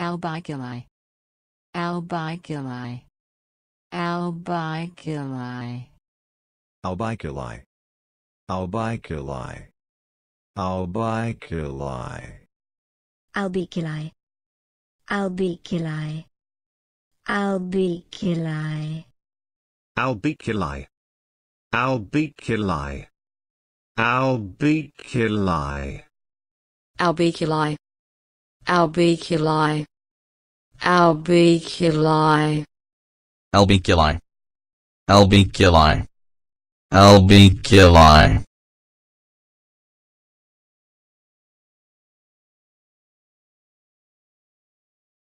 Albiculi. Albiculi. Albiculi. Albiculi. Albiculi. Albiculi. Albiculi. Albiculi. Albiculi. Albiculi. Albiculi. Albiculi. Albiculi. Albiculi. Albiculi. Albiculi. Albiculi. Albiculi.